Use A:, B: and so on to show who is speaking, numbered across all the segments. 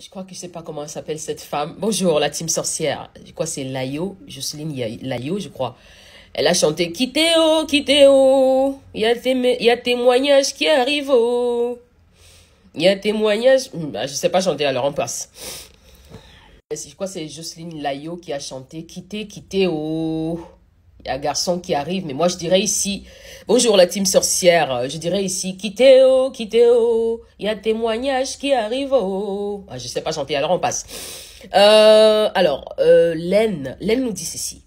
A: je crois que je ne sais pas comment elle s'appelle cette femme. Bonjour, la team sorcière. Je crois que c'est Layo, Jocelyne Layo, je crois. Elle a chanté Quittez-o, quittez-o, il y a témoignage qui arrive, Il y a témoignage. Hmm, bah, je ne sais pas chanter, alors on passe. Je crois que c'est Jocelyne Layo qui a chanté Quittez, quittez, oh y Il un garçon qui arrive, mais moi je dirais ici, bonjour la team sorcière, euh, je dirais ici, quittez-o, quittez-o, il y a témoignage qui arrive, oh. Ah, je sais pas chanter, alors on passe. Euh, alors, euh, Len, Len nous dit ceci.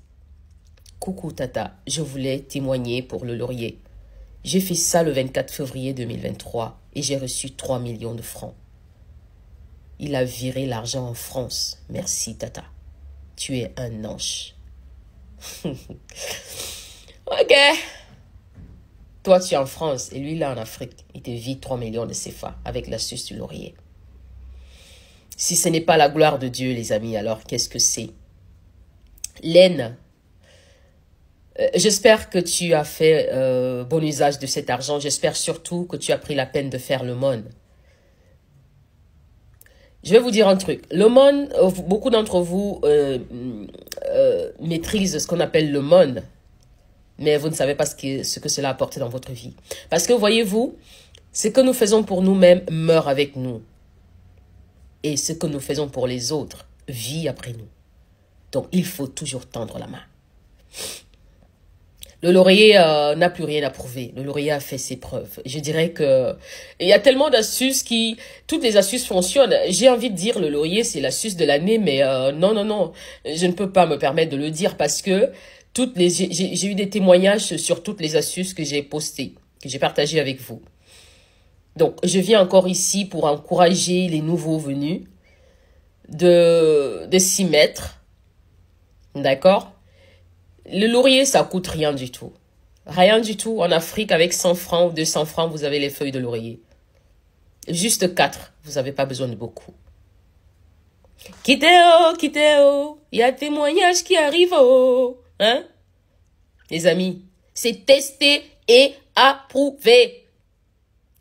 A: Coucou tata, je voulais témoigner pour le laurier. J'ai fait ça le 24 février 2023 et j'ai reçu 3 millions de francs. Il a viré l'argent en France. Merci tata. Tu es un ange. ok. Toi, tu es en France et lui, là, en Afrique. Il te vit 3 millions de CFA avec l'astuce du laurier. Si ce n'est pas la gloire de Dieu, les amis, alors qu'est-ce que c'est Laine. Euh, j'espère que tu as fait euh, bon usage de cet argent. J'espère surtout que tu as pris la peine de faire le monde. Je vais vous dire un truc. Le euh, beaucoup d'entre vous euh, maîtrise ce qu'on appelle le monde, mais vous ne savez pas ce que, ce que cela a apporté dans votre vie. Parce que voyez-vous, ce que nous faisons pour nous-mêmes meurt avec nous. Et ce que nous faisons pour les autres vit après nous. Donc il faut toujours tendre la main. Le laurier euh, n'a plus rien à prouver. Le laurier a fait ses preuves. Je dirais que il y a tellement d'astuces qui, toutes les astuces fonctionnent. J'ai envie de dire le laurier c'est l'astuce de l'année, mais euh, non non non, je ne peux pas me permettre de le dire parce que toutes les, j'ai eu des témoignages sur toutes les astuces que j'ai postées, que j'ai partagées avec vous. Donc je viens encore ici pour encourager les nouveaux venus de de s'y mettre, d'accord le laurier, ça coûte rien du tout. Rien du tout. En Afrique, avec 100 francs ou 200 francs, vous avez les feuilles de laurier. Juste 4. Vous n'avez pas besoin de beaucoup. Quittez-o, quittez Il y a témoignage qui arrive. Oh. Hein? Les amis, c'est testé et approuvé.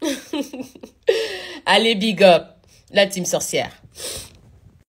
A: Allez, big up. La team sorcière.